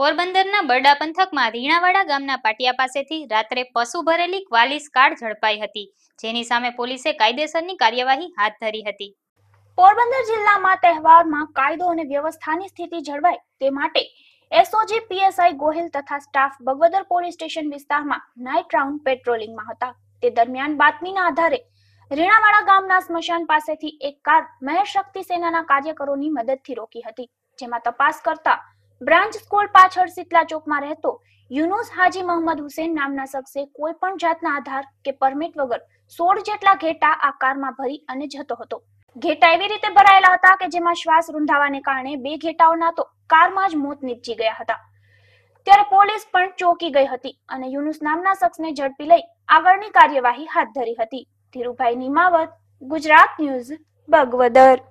પોરબંદરના બરડા પંથકમાં રીણાવાડા ગામના પાટિયા પાસેથી રાત્રે પશુ ભરેલી ક્વાલિસ કાર ઝડપાઈ હતી જેની સામે પોલીસે કાયદેસરની કાર્યવાહી હાથ ધરી હતી પોરબંદર જિલ્લામાં તહેવારમાં કાયદો અને વ્યવસ્થાની સ્થિતિ જળવાય તે માટે એસઓજી પીએસઆઈ ગોહિલ તથા સ્ટાફ બગવદર પોલીસ સ્ટેશન વિસ્તારમાં નાઇટ રાઉન્ડ પેટ્રોલિંગમાં હતા તે દરમિયાન બાતમીના આધારે રીણાવાડા ગામના સ્મશાન પાસેથી એક કાર મહેર શક્તિ સેનાના કાર્યકરોની મદદથી રોકી હતી જેમાં તપાસ કરતા બ્રાન્ચ સ્કૂલ પાછળ શીતલા ચોકમાં રહેતો યુનુસ હાજી મોહમ્મદ હુસેન નામના શખ્સે કોઈ પણ જાતના આધાર કે પરમિટ વગર સોળ જેટલા ઘેટા આ કારમાં ભરી અને જતો હતો ઘેટા એવી રીતે ભરાયેલા હતા કે જેમાં શ્વાસ રૂંધાવાને કારણે બે ઘેટાઓના તો કારમાં જ મોત નીપજી ગયા હતા ત્યારે પોલીસ પણ ચોકી ગઈ હતી અને યુનુસ નામના શખ્સને ઝડપી લઈ આગળની કાર્યવાહી હાથ ધરી હતી ધીરુભાઈ નિમાવત ગુજરાત ન્યૂઝ બગવદર